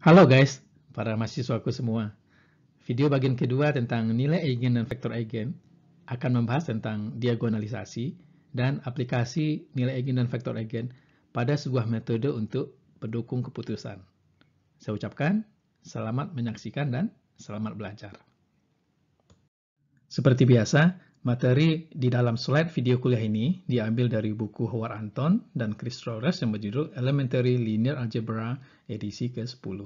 Halo guys, para mahasiswaku semua. Video bagian kedua tentang nilai eigen dan vektor eigen akan membahas tentang diagonalisasi dan aplikasi nilai eigen dan vektor eigen pada sebuah metode untuk pendukung keputusan. Saya ucapkan selamat menyaksikan dan selamat belajar. Seperti biasa, Materi di dalam slide video kuliah ini diambil dari buku Howard Anton dan Chris Rores yang berjudul Elementary Linear Algebra edisi ke-10.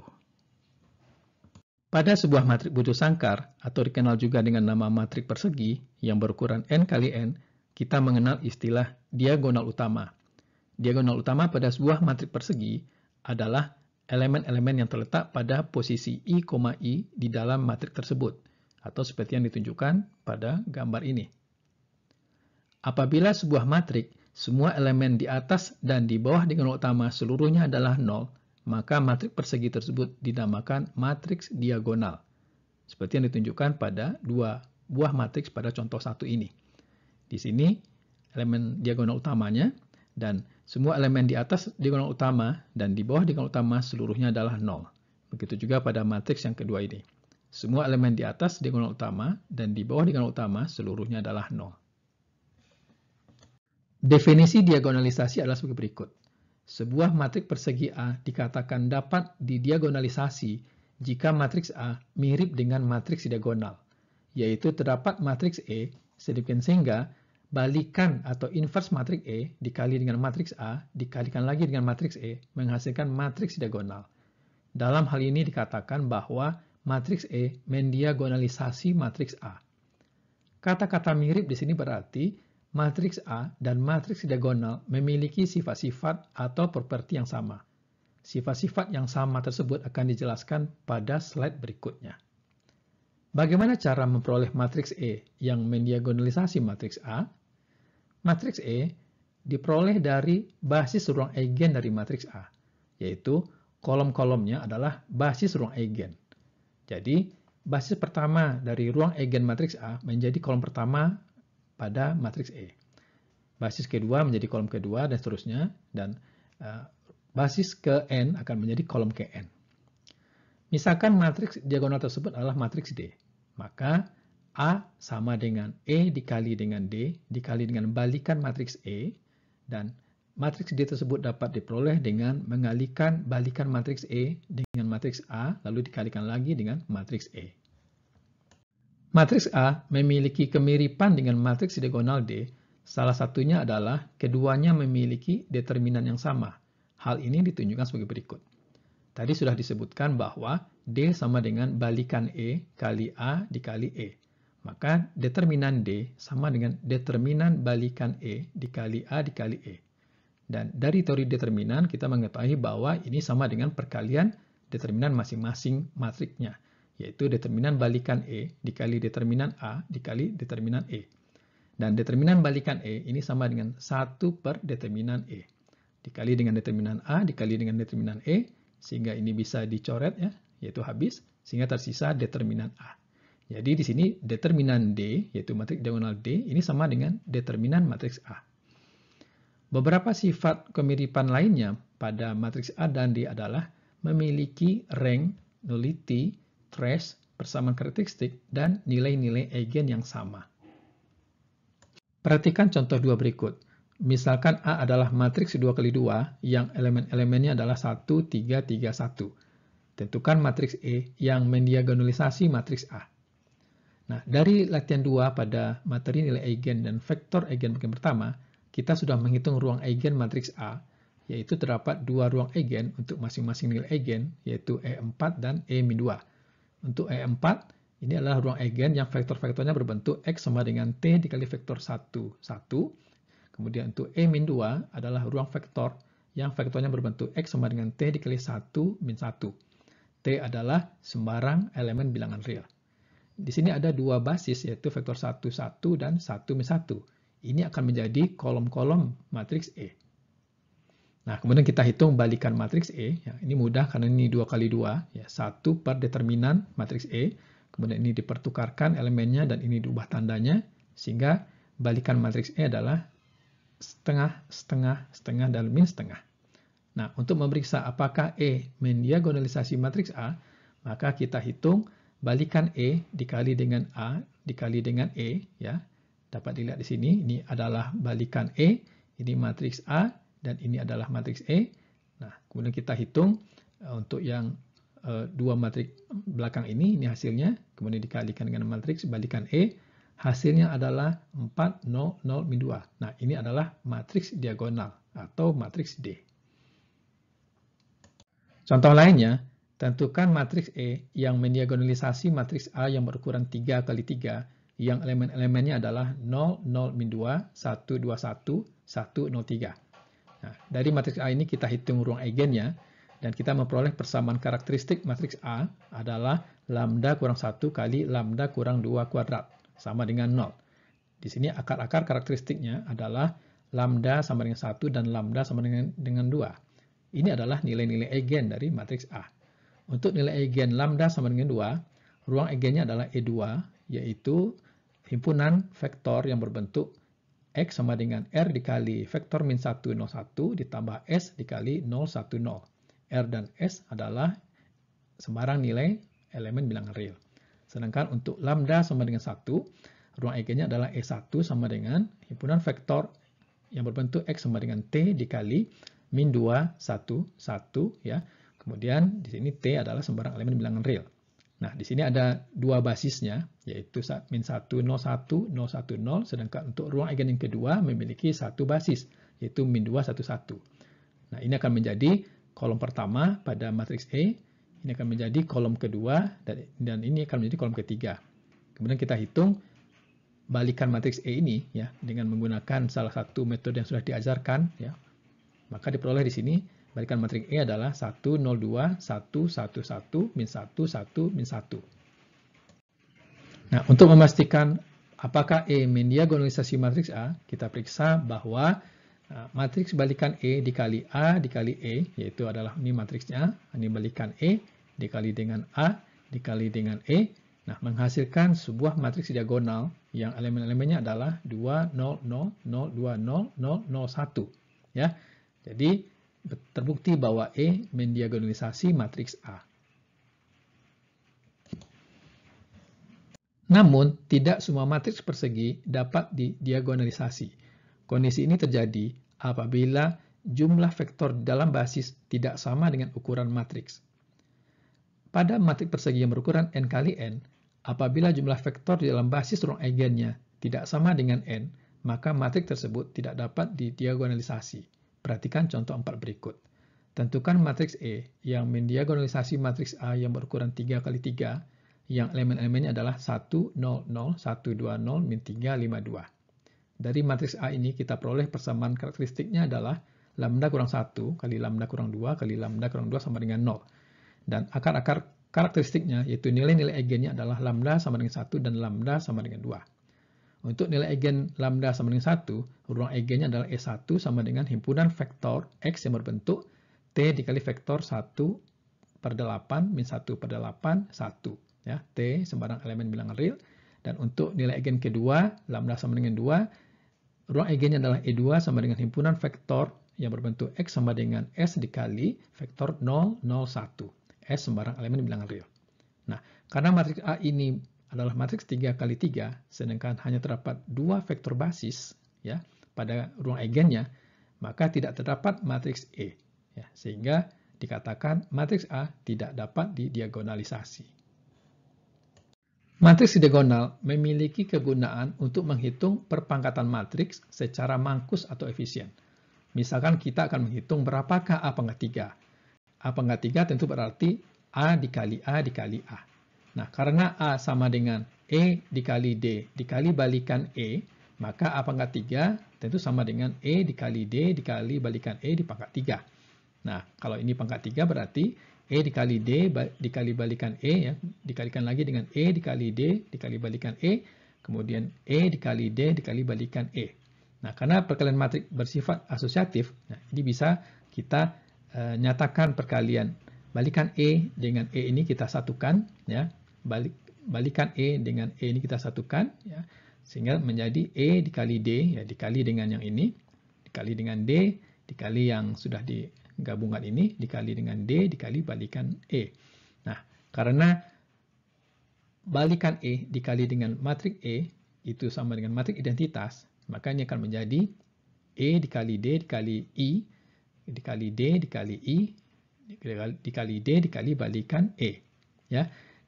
Pada sebuah matrik butuh sangkar atau dikenal juga dengan nama matrik persegi yang berukuran n kali n, kita mengenal istilah diagonal utama. Diagonal utama pada sebuah matrik persegi adalah elemen-elemen yang terletak pada posisi i, i di dalam matrik tersebut atau seperti yang ditunjukkan pada gambar ini. Apabila sebuah matrik, semua elemen di atas dan di bawah diagonal utama seluruhnya adalah nol, maka matrik persegi tersebut dinamakan matriks diagonal, seperti yang ditunjukkan pada dua buah matriks pada contoh satu ini. Di sini, elemen diagonal utamanya, dan semua elemen di atas diagonal utama dan di bawah diagonal utama seluruhnya adalah nol. Begitu juga pada matriks yang kedua ini. Semua elemen di atas diagonal utama dan di bawah diagonal utama seluruhnya adalah nol. Definisi diagonalisasi adalah sebagai berikut. Sebuah matriks persegi A dikatakan dapat didiagonalisasi jika matriks A mirip dengan matriks diagonal, yaitu terdapat matriks E sedemikian sehingga balikan atau inverse matriks E dikali dengan matriks A dikalikan lagi dengan matriks E menghasilkan matriks diagonal. Dalam hal ini dikatakan bahwa matriks E mendiagonalisasi matriks A. Kata-kata mirip di sini berarti matriks A dan matriks diagonal memiliki sifat-sifat atau properti yang sama. Sifat-sifat yang sama tersebut akan dijelaskan pada slide berikutnya. Bagaimana cara memperoleh matriks E yang mendiagonalisasi matriks A? Matriks E diperoleh dari basis ruang eigen dari matriks A, yaitu kolom-kolomnya adalah basis ruang eigen. Jadi, basis pertama dari ruang eigen matriks A menjadi kolom pertama pada matriks E. Basis kedua menjadi kolom kedua dan seterusnya dan uh, basis ke N akan menjadi kolom ke N. Misalkan matriks diagonal tersebut adalah matriks D, maka A sama dengan E dikali dengan D dikali dengan balikan matriks E dan matriks D tersebut dapat diperoleh dengan mengalikan balikan matriks E dengan matriks A, lalu dikalikan lagi dengan matriks E. Matriks A memiliki kemiripan dengan matriks diagonal D, salah satunya adalah keduanya memiliki determinan yang sama. Hal ini ditunjukkan sebagai berikut. Tadi sudah disebutkan bahwa D sama dengan balikan E kali A dikali E. Maka determinan D sama dengan determinan balikan E dikali A dikali E. Dan dari teori determinan kita mengetahui bahwa ini sama dengan perkalian determinan masing-masing matriknya, yaitu determinan balikan E dikali determinan A dikali determinan E. Dan determinan balikan E ini sama dengan 1 per determinan E. Dikali dengan determinan A dikali dengan determinan E, sehingga ini bisa dicoret ya, yaitu habis, sehingga tersisa determinan A. Jadi di sini determinan D, yaitu matriks diagonal D, ini sama dengan determinan matriks A. Beberapa sifat kemiripan lainnya pada matriks A dan D adalah memiliki rank, nullity, trace, persamaan karakteristik, dan nilai-nilai eigen yang sama. Perhatikan contoh dua berikut. Misalkan A adalah matriks 2 kali 2 yang elemen-elemennya adalah 1, 3, 3, 1. Tentukan matriks E yang mendiagonalisasi matriks A. Nah, dari latihan 2 pada materi nilai eigen dan vektor eigen bagian pertama, kita sudah menghitung ruang eigen matriks A yaitu terdapat dua ruang eigen untuk masing-masing nilai eigen, yaitu E4 dan E-2. Untuk E4, ini adalah ruang eigen yang vektor-vektornya berbentuk X sama dengan T dikali vektor 1, 1. Kemudian untuk E-2 adalah ruang vektor yang vektornya berbentuk X sama dengan T dikali 1, min 1. T adalah sembarang elemen bilangan real. Di sini ada dua basis, yaitu vektor 1, 1 dan 1, min 1. Ini akan menjadi kolom-kolom matriks E. Nah, kemudian kita hitung balikan matriks E. Ya, ini mudah karena ini dua kali dua Ya, satu per determinan matriks E. Kemudian ini dipertukarkan elemennya dan ini diubah tandanya. Sehingga balikan matriks E adalah setengah, setengah, setengah, dan min setengah. Nah, untuk memeriksa apakah E mendiagonalisasi matriks A, maka kita hitung balikan E dikali dengan A dikali dengan E. ya Dapat dilihat di sini, ini adalah balikan E, ini matriks A, dan ini adalah matriks E. Nah, kemudian kita hitung eh, untuk yang eh, dua matriks belakang ini, ini hasilnya. Kemudian dikalikan dengan matriks balikan E. Hasilnya adalah 4, 0, 0, 2. Nah, ini adalah matriks diagonal atau matriks D. Contoh lainnya, tentukan matriks E yang mendiagonalisasi matriks A yang berukuran 3 kali 3 yang elemen-elemennya adalah 0, 0, 2, 1, 2, 1, 1, 0, 3. Nah, dari matriks A ini kita hitung ruang eigennya, dan kita memperoleh persamaan karakteristik matriks A adalah lambda kurang 1 kali lambda kurang 2 kuadrat, sama dengan 0. Di sini akar-akar karakteristiknya adalah lambda sama dengan 1 dan lambda sama dengan, dengan 2. Ini adalah nilai-nilai eigen dari matriks A. Untuk nilai eigen lambda sama dengan 2, ruang eigennya adalah E2, yaitu himpunan vektor yang berbentuk X sama dengan R dikali vektor min 1, 0, 1 ditambah S dikali 0, 1, 0. R dan S adalah sembarang nilai elemen bilangan real. Sedangkan untuk lambda sama dengan 1, ruang eigennya adalah E1 sama dengan himpunan vektor yang berbentuk X sama dengan T dikali min 2, 1, 1 ya. Kemudian di sini T adalah sembarang elemen bilangan real. Nah, di sini ada dua basisnya, yaitu min 1, 0, 1, 0, 1, 0, sedangkan untuk ruang eigen yang kedua memiliki satu basis, yaitu min 2, 1, 1. Nah, ini akan menjadi kolom pertama pada matriks A ini akan menjadi kolom kedua, dan, dan ini akan menjadi kolom ketiga. Kemudian kita hitung balikan matriks A ini, ya, dengan menggunakan salah satu metode yang sudah diajarkan, ya, maka diperoleh di sini Balikan matriks E adalah 1, 0, 2, 1, 1, 1, min 1, 1, min 1. Nah, untuk memastikan apakah E min mendiagonalisasi matriks A, kita periksa bahwa uh, matriks balikan E dikali A dikali E, yaitu adalah ini matriksnya, ini balikan E dikali dengan A dikali dengan E, nah menghasilkan sebuah matriks diagonal yang elemen-elemennya adalah 2, 0, 0, 0, 2, 0, 0, 0, 1. Ya, jadi terbukti bahwa E mendiagonalisasi matriks A. Namun, tidak semua matriks persegi dapat didiagonalisasi. Kondisi ini terjadi apabila jumlah vektor dalam basis tidak sama dengan ukuran matriks. Pada matriks persegi yang berukuran n kali n, apabila jumlah vektor di dalam basis ruang eigennya tidak sama dengan n, maka matriks tersebut tidak dapat didiagonalisasi. Perhatikan contoh 4 berikut. Tentukan matriks E yang mendiagonalisasi matriks A yang berukuran 3 kali 3 yang elemen-elemennya adalah 1, 0, 0, 1, 2, 0, min 3, 5, 2. Dari matriks A ini kita peroleh persamaan karakteristiknya adalah lambda kurang 1 kali lambda kurang 2 kali lambda kurang 2 sama dengan 0. Dan akar-akar karakteristiknya yaitu nilai-nilai eigennya adalah lambda sama dengan 1 dan lambda sama dengan 2. Untuk nilai eigen lambda sama dengan 1, ruang eigennya adalah E1 sama dengan himpunan vektor X yang berbentuk T dikali vektor 1 per 8, min 1 per 8, 1. Ya, T sembarang elemen bilangan real. Dan untuk nilai eigen kedua, lambda sama dengan 2, ruang eigennya adalah E2 sama dengan himpunan vektor yang berbentuk X sama dengan S dikali vektor 0, 0, 1. S sembarang elemen bilangan real. Nah, karena matriks A ini adalah matriks 3 kali 3, sedangkan hanya terdapat dua vektor basis ya pada ruang eigennya, maka tidak terdapat matriks E. Ya, sehingga dikatakan matriks A tidak dapat didiagonalisasi. Matriks diagonal memiliki kegunaan untuk menghitung perpangkatan matriks secara mangkus atau efisien. Misalkan kita akan menghitung berapakah A pangkat 3. A pangkat 3 tentu berarti A dikali A dikali A. Nah, karena A sama dengan E dikali D dikali balikan E, maka A pangkat 3 tentu sama dengan E dikali D dikali balikan E dipangkat 3. Nah, kalau ini pangkat 3 berarti E dikali D dikali balikan E, ya, dikalikan lagi dengan E dikali D dikali balikan E, kemudian E dikali D dikali balikan E. Nah, karena perkalian matrik bersifat asosiatif, nah, ini bisa kita uh, nyatakan perkalian balikan E dengan E ini kita satukan, ya, balik balikan E dengan E ini kita satukan ya sehingga menjadi E dikali D ya dikali dengan yang ini dikali dengan D dikali yang sudah digabungkan ini dikali dengan D dikali balikan E nah karena balikan E dikali dengan matrik E itu sama dengan matrik identitas maka ini akan menjadi E dikali D dikali I dikali D dikali I dikali D dikali balikan E ya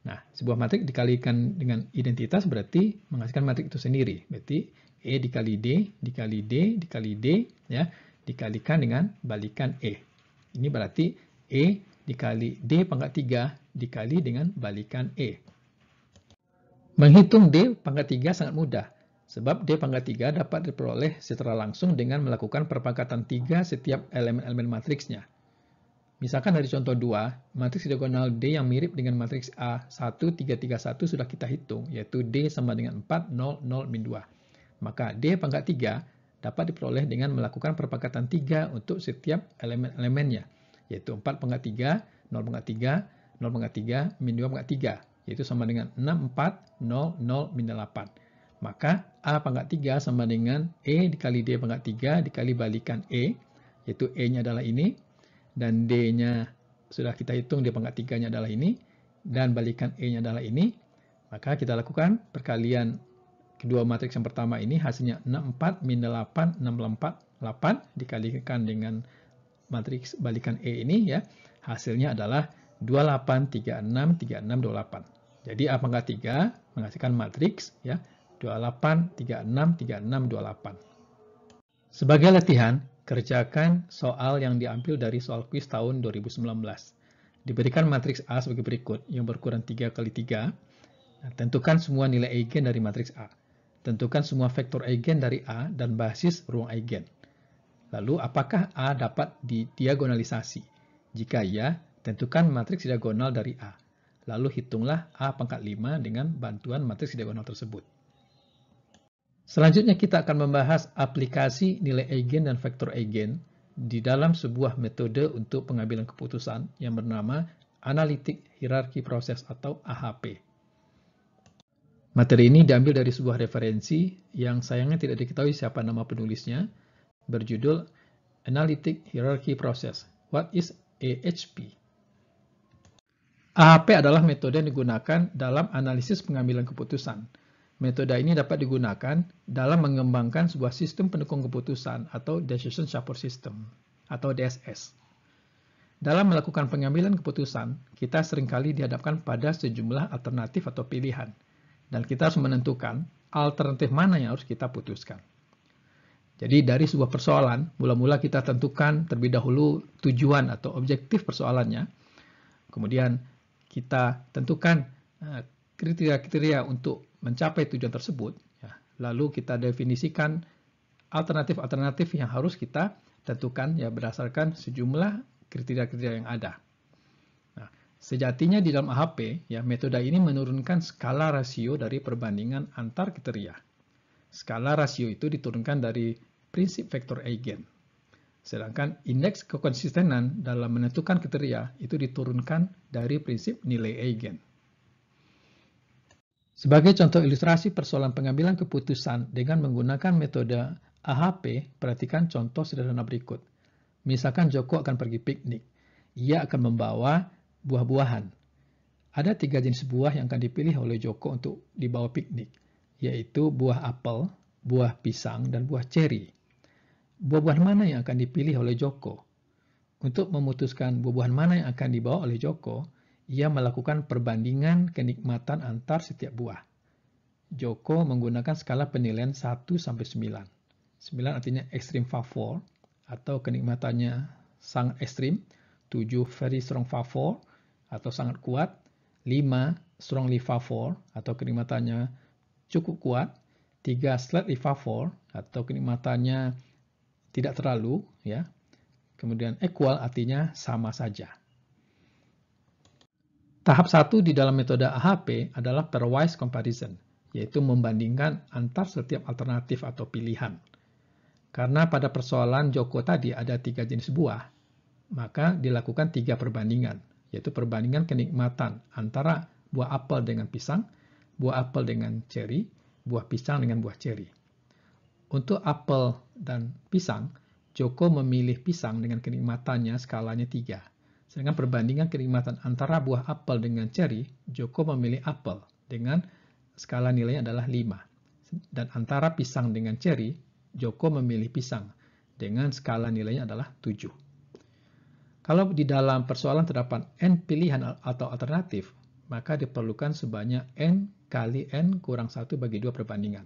Nah, sebuah matriks dikalikan dengan identitas berarti menghasilkan matriks itu sendiri. Berarti E dikali D, dikali D, dikali D, ya, dikalikan dengan balikan E. Ini berarti E dikali D pangkat 3 dikali dengan balikan E. Menghitung D pangkat 3 sangat mudah. Sebab D pangkat 3 dapat diperoleh secara langsung dengan melakukan perpangkatan 3 setiap elemen-elemen matriksnya. Misalkan dari contoh 2, matriks diagonal D yang mirip dengan matriks A 1, 3, 3, 1 sudah kita hitung, yaitu D sama dengan 4, 0, 0, min 2. Maka D pangkat 3 dapat diperoleh dengan melakukan perpangkatan 3 untuk setiap elemen-elemennya, yaitu 4 pangkat 3, 0 pangkat 3, 0 pangkat 3, min 2 pangkat 3, yaitu sama dengan 6, 4, 0, 0, min 8. Maka A pangkat 3 sama dengan E dikali D pangkat 3 dikali balikan E, yaitu E-nya adalah ini, dan D-nya sudah kita hitung di pangkat 3-nya adalah ini, dan balikan E-nya adalah ini, maka kita lakukan perkalian kedua matriks yang pertama ini, hasilnya 64, min 8, 64, 8, dikalikan dengan matriks balikan E ini, ya hasilnya adalah 28, 36, 36, 28. Jadi A pangkat 3 menghasilkan matriks, ya 28, 36, 36, 28. Sebagai latihan, Kerjakan soal yang diambil dari soal kuis tahun 2019. Diberikan matriks A sebagai berikut, yang berukuran 3 kali 3. Nah, tentukan semua nilai eigen dari matriks A. Tentukan semua vektor eigen dari A dan basis ruang eigen. Lalu, apakah A dapat didiagonalisasi? Jika iya, tentukan matriks diagonal dari A. Lalu hitunglah A pangkat 5 dengan bantuan matriks diagonal tersebut. Selanjutnya kita akan membahas aplikasi nilai eigen dan vektor eigen di dalam sebuah metode untuk pengambilan keputusan yang bernama Analitik Hierarki Proses atau AHP. Materi ini diambil dari sebuah referensi yang sayangnya tidak diketahui siapa nama penulisnya, berjudul Analytic Hierarchy Process, What is AHP? AHP adalah metode yang digunakan dalam analisis pengambilan keputusan Metode ini dapat digunakan dalam mengembangkan sebuah sistem pendukung keputusan atau Decision Support System atau DSS. Dalam melakukan pengambilan keputusan, kita seringkali dihadapkan pada sejumlah alternatif atau pilihan, dan kita harus menentukan alternatif mana yang harus kita putuskan. Jadi dari sebuah persoalan, mula-mula kita tentukan terlebih dahulu tujuan atau objektif persoalannya, kemudian kita tentukan eh, kriteria-kriteria untuk mencapai tujuan tersebut, ya, lalu kita definisikan alternatif-alternatif yang harus kita tentukan ya berdasarkan sejumlah kriteria-kriteria yang ada. Nah, sejatinya di dalam AHP, ya metode ini menurunkan skala rasio dari perbandingan antar kriteria. Skala rasio itu diturunkan dari prinsip vektor eigen. Sedangkan indeks kekonsistenan dalam menentukan kriteria itu diturunkan dari prinsip nilai eigen. Sebagai contoh ilustrasi persoalan pengambilan keputusan dengan menggunakan metode AHP, perhatikan contoh sederhana berikut. Misalkan Joko akan pergi piknik. Ia akan membawa buah-buahan. Ada tiga jenis buah yang akan dipilih oleh Joko untuk dibawa piknik, yaitu buah apel, buah pisang, dan buah ceri. Buah-buahan mana yang akan dipilih oleh Joko? Untuk memutuskan buah-buahan mana yang akan dibawa oleh Joko, ia melakukan perbandingan kenikmatan antar setiap buah. Joko menggunakan skala penilaian 1 sampai 9. 9 artinya ekstrim favor atau kenikmatannya sangat ekstrim, 7 very strong favor atau sangat kuat, 5 strongly favor atau kenikmatannya cukup kuat, 3 slightly favor atau kenikmatannya tidak terlalu ya. Kemudian equal artinya sama saja. Tahap satu di dalam metode AHP adalah pairwise comparison, yaitu membandingkan antar setiap alternatif atau pilihan. Karena pada persoalan Joko tadi ada tiga jenis buah, maka dilakukan tiga perbandingan, yaitu perbandingan kenikmatan antara buah apel dengan pisang, buah apel dengan ceri, buah pisang dengan buah ceri. Untuk apel dan pisang, Joko memilih pisang dengan kenikmatannya skalanya tiga Sedangkan perbandingan kenikmatan antara buah apel dengan ceri, Joko memilih apel dengan skala nilainya adalah 5. Dan antara pisang dengan ceri, Joko memilih pisang dengan skala nilainya adalah 7. Kalau di dalam persoalan terdapat n pilihan atau alternatif, maka diperlukan sebanyak n kali n kurang 1 bagi dua perbandingan.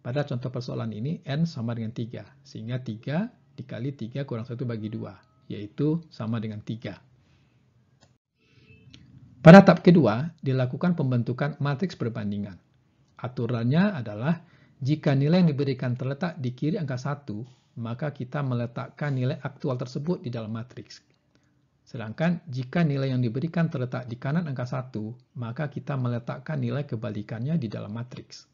Pada contoh persoalan ini, n sama dengan 3, sehingga 3 dikali 3 kurang 1 bagi 2, yaitu sama dengan 3. Pada tahap kedua, dilakukan pembentukan matriks perbandingan. Aturannya adalah jika nilai yang diberikan terletak di kiri angka 1, maka kita meletakkan nilai aktual tersebut di dalam matriks. Sedangkan jika nilai yang diberikan terletak di kanan angka 1, maka kita meletakkan nilai kebalikannya di dalam matriks.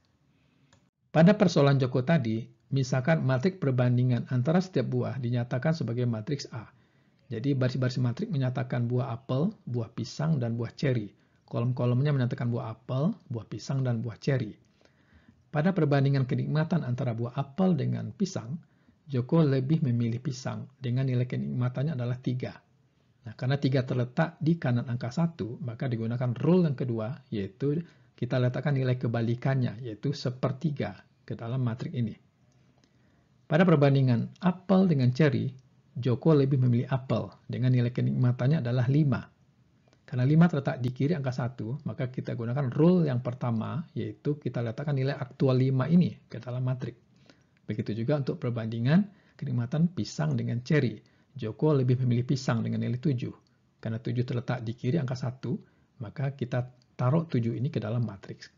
Pada persoalan Joko tadi, misalkan matriks perbandingan antara setiap buah dinyatakan sebagai matriks A. Jadi baris-baris matrik menyatakan buah apel, buah pisang, dan buah ceri. Kolom-kolomnya menyatakan buah apel, buah pisang, dan buah ceri. Pada perbandingan kenikmatan antara buah apel dengan pisang, Joko lebih memilih pisang dengan nilai kenikmatannya adalah 3. Nah, karena 3 terletak di kanan angka 1, maka digunakan rule yang kedua, yaitu kita letakkan nilai kebalikannya, yaitu sepertiga ke dalam matrik ini. Pada perbandingan apel dengan ceri, Joko lebih memilih apel dengan nilai kenikmatannya adalah 5. Karena 5 terletak di kiri angka 1, maka kita gunakan rule yang pertama, yaitu kita letakkan nilai aktual 5 ini ke dalam matrik. Begitu juga untuk perbandingan kenikmatan pisang dengan cherry, Joko lebih memilih pisang dengan nilai 7. Karena 7 terletak di kiri angka 1, maka kita taruh 7 ini ke dalam matriks.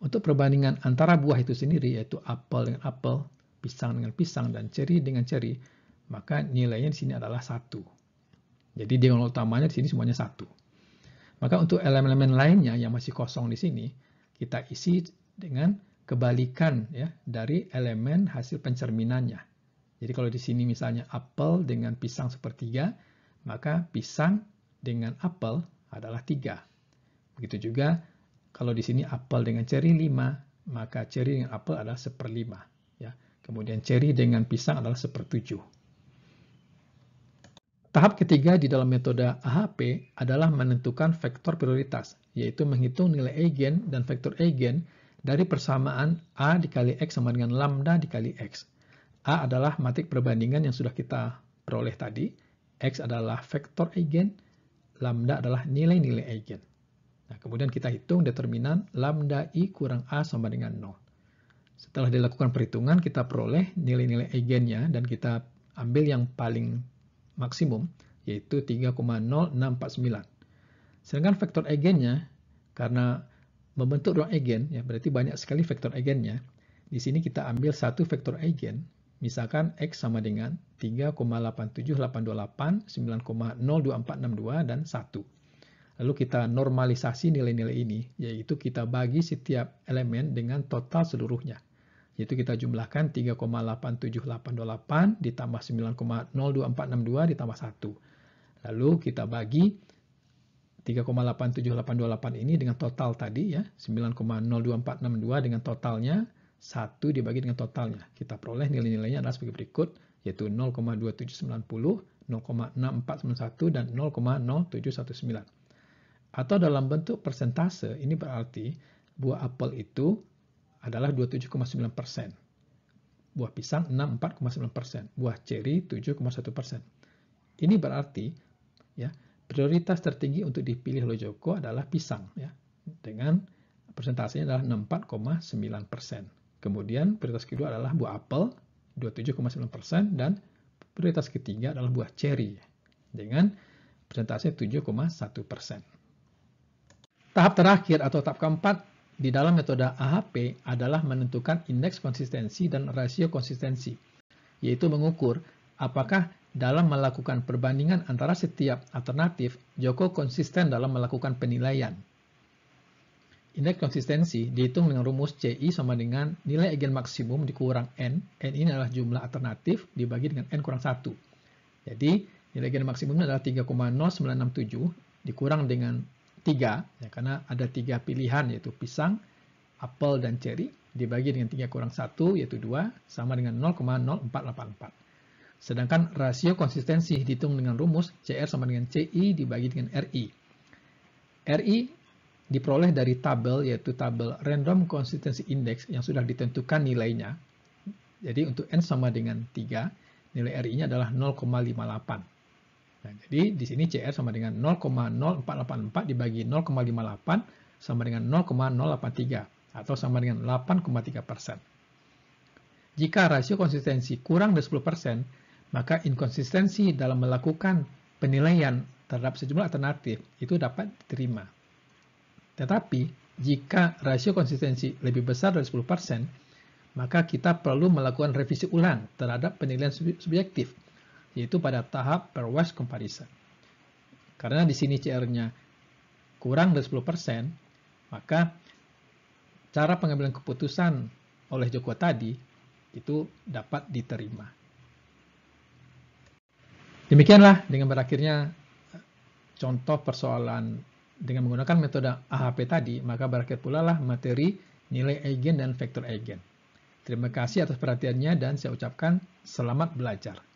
Untuk perbandingan antara buah itu sendiri, yaitu apel dengan apel, pisang dengan pisang, dan cherry dengan cherry maka nilainya di sini adalah satu. Jadi diagonal utamanya di sini semuanya satu. Maka untuk elemen-elemen lainnya yang masih kosong di sini, kita isi dengan kebalikan ya dari elemen hasil pencerminannya. Jadi kalau di sini misalnya apel dengan pisang sepertiga, maka pisang dengan apel adalah tiga. Begitu juga kalau di sini apel dengan ceri lima, maka ceri dengan apel adalah seperlima. Ya. Kemudian ceri dengan pisang adalah sepertujuh. Tahap ketiga di dalam metode AHP adalah menentukan vektor prioritas, yaitu menghitung nilai eigen dan vektor eigen dari persamaan A dikali X sama dengan lambda dikali X. A adalah matik perbandingan yang sudah kita peroleh tadi, X adalah vektor eigen, lambda adalah nilai-nilai eigen. Nah, kemudian kita hitung determinan lambda I kurang A sama dengan 0. Setelah dilakukan perhitungan, kita peroleh nilai-nilai eigennya dan kita ambil yang paling maksimum, yaitu 3,0649. Sedangkan vektor egennya, karena membentuk ruang eigen, ya, berarti banyak sekali vektor eigennya. Di sini kita ambil satu vektor eigen, misalkan X sama dengan 3,87828, 9,02462, dan 1. Lalu kita normalisasi nilai-nilai ini, yaitu kita bagi setiap elemen dengan total seluruhnya yaitu kita jumlahkan 3,8788 ditambah 9,02462 ditambah 1. Lalu kita bagi 3,87828 ini dengan total tadi ya, 9,02462 dengan totalnya, 1 dibagi dengan totalnya. Kita peroleh nilai-nilainya adalah sebagai berikut, yaitu 0,2790, 0,6491, dan 0,0719. Atau dalam bentuk persentase, ini berarti buah apel itu adalah 27,9 persen. Buah pisang 64,9 persen. Buah ceri 7,1 persen. Ini berarti ya prioritas tertinggi untuk dipilih oleh Joko adalah pisang ya dengan persentasenya adalah 64,9 persen. Kemudian prioritas kedua adalah buah apel 27,9 persen dan prioritas ketiga adalah buah ceri dengan persentase 7,1 persen. Tahap terakhir atau tahap keempat di dalam metode AHP adalah menentukan indeks konsistensi dan rasio konsistensi, yaitu mengukur apakah dalam melakukan perbandingan antara setiap alternatif, Joko konsisten dalam melakukan penilaian. Indeks konsistensi dihitung dengan rumus CI sama dengan nilai maksimum dikurang N. N ini adalah jumlah alternatif dibagi dengan N kurang 1. Jadi, nilai maksimumnya adalah 3,0967 dikurang dengan tiga, ya, karena ada tiga pilihan yaitu pisang, apel, dan ceri, dibagi dengan tiga kurang satu yaitu dua sama dengan 0,0484. Sedangkan rasio konsistensi dihitung dengan rumus CR sama dengan CI dibagi dengan RI. RI diperoleh dari tabel yaitu tabel Random Consistency Index yang sudah ditentukan nilainya. Jadi untuk N sama dengan 3, nilai RI-nya adalah 0,58. Nah, jadi di sini CR sama dengan 0,0484 dibagi 0,58 sama dengan 0,083 atau sama dengan 8,3 persen. Jika rasio konsistensi kurang dari 10 persen, maka inkonsistensi dalam melakukan penilaian terhadap sejumlah alternatif itu dapat diterima. Tetapi, jika rasio konsistensi lebih besar dari 10 persen, maka kita perlu melakukan revisi ulang terhadap penilaian subjektif yaitu pada tahap perwas comparison. Karena di sini CR-nya kurang dari 10%, maka cara pengambilan keputusan oleh Joko tadi itu dapat diterima. Demikianlah dengan berakhirnya eh, contoh persoalan dengan menggunakan metode AHP tadi, maka berakhir pula lah materi nilai eigen dan vektor eigen. Terima kasih atas perhatiannya dan saya ucapkan selamat belajar.